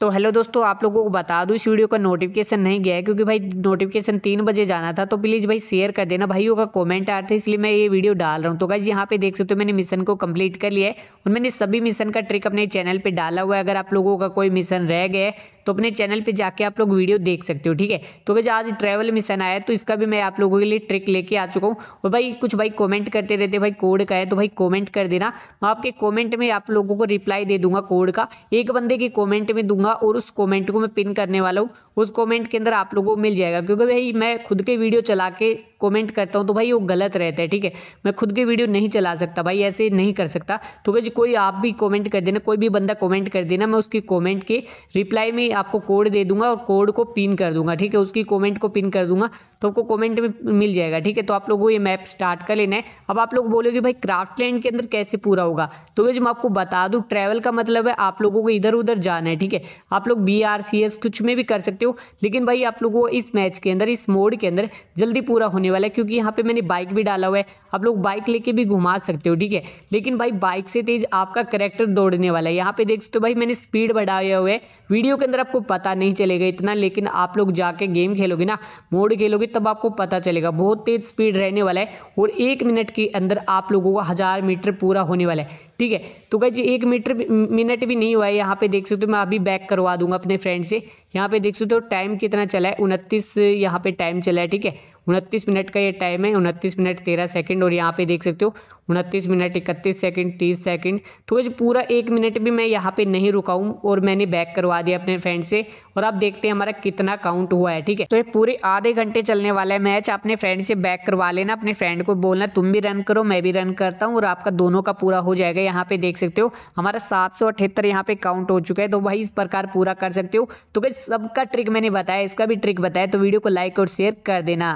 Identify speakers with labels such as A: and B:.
A: तो हेलो दोस्तों आप लोगों को बता दूँ इस वीडियो का नोटिफिकेशन नहीं गया है क्योंकि भाई नोटिफिकेशन तीन बजे जाना था तो प्लीज़ भाई शेयर कर देना भाइयों का कमेंट आया था इसलिए मैं ये वीडियो डाल रहा हूँ तो भाई यहाँ पे देख सकते हो मैंने मिशन को कंप्लीट कर लिया है और मैंने सभी मिशन का ट्रिक अपने चैनल पर डाला हुआ है अगर आप लोगों का कोई मिशन रह गया तो अपने चैनल पर जाके आप लोग वीडियो देख सकते हो ठीक है तो भाई आज ट्रैवल मिशन आया तो इसका भी मैं आप लोगों के लिए ट्रिक लेके आ चुका हूँ और भाई कुछ भाई कॉमेंट करते रहते भाई कोड का है तो भाई कॉमेंट कर देना मैं आपके कॉमेंट में आप लोगों को रिप्लाई दे दूंगा कोड का एक बंदे के कॉमेंट में दूंगा और उस कॉमेंट को मैं पिन करने वाला हूँ उस कॉमेंट के अंदर आप लोगों को मिल जाएगा क्योंकि भाई मैं खुद के वीडियो चला के कमेंट करता हूँ तो भाई वो गलत रहता है ठीक है मैं खुद के वीडियो नहीं चला सकता भाई ऐसे नहीं कर सकता तो भाई कोई आप भी कमेंट कर देना कोई भी बंदा कमेंट कर देना मैं उसकी कमेंट के रिप्लाई में आपको कोड दे दूंगा और कोड को पिन कर दूंगा ठीक है उसकी कमेंट को पिन कर दूंगा तो आपको कॉमेंट में मिल जाएगा ठीक है तो आप लोग को ये मैप स्टार्ट कर लेना है अब आप लोग बोलोगे भाई क्राफ्ट लैंड के अंदर कैसे पूरा होगा तो भाई मैं आपको बता दूँ ट्रैवल का मतलब है आप लोगों को इधर उधर जाना है ठीक है आप लोग बी आर सी एस कुछ में भी कर सकते हो लेकिन भाई आप लोगों को इस मैच के अंदर इस मोड के अंदर जल्दी पूरा होने होने वाला है क्योंकि यहाँ पे मैंने बाइक भी डाला हुआ है आप लोग बाइक लेके भी घुमा सकते हो ठीक है लेकिन भाई बाइक से तेज आपका करेक्टर दौड़ने वाला है यहाँ पे देख सकते हो भाई मैंने स्पीड बढ़ाया हुआ है वीडियो के अंदर आपको पता नहीं चलेगा इतना लेकिन आप लोग जाके गेम खेलोगे ना मोड खेलोगे तब आपको पता चलेगा बहुत तेज स्पीड रहने वाला है और एक मिनट के अंदर आप लोगों का हज़ार मीटर पूरा होने वाला है ठीक है तो जी एक मीटर मिनट भी नहीं हुआ है यहाँ पे देख सकते हो मैं अभी बैक करवा दूंगा अपने फ्रेंड से यहाँ पे देख सकते हो टाइम कितना चला है उनतीस यहाँ पे टाइम चला है ठीक है उनतीस मिनट का ये टाइम है उनतीस मिनट तेरह सेकंड और यहाँ पे देख सकते हो उनतीस मिनट इकतीस सेकंड तीस सेकंड तो ये पूरा एक मिनट भी मैं यहाँ पे नहीं रुका हूँ और मैंने बैक करवा दिया अपने फ्रेंड से और आप देखते हैं हमारा कितना काउंट हुआ है ठीक है तो ये पूरे आधे घंटे चलने वाला है मैच अपने फ्रेंड से बैक करवा लेना अपने फ्रेंड को बोलना तुम भी रन करो मैं भी रन करता हूँ और आपका दोनों का पूरा हो जाएगा यहाँ पे देख सकते हो हमारा सात सौ अठहत्तर यहाँ पे काउंट हो चुका है तो भाई इस प्रकार पूरा कर सकते हो तो भाई सबका ट्रिक मैंने बताया इसका भी ट्रिक बताया तो वीडियो को लाइक और शेयर कर देना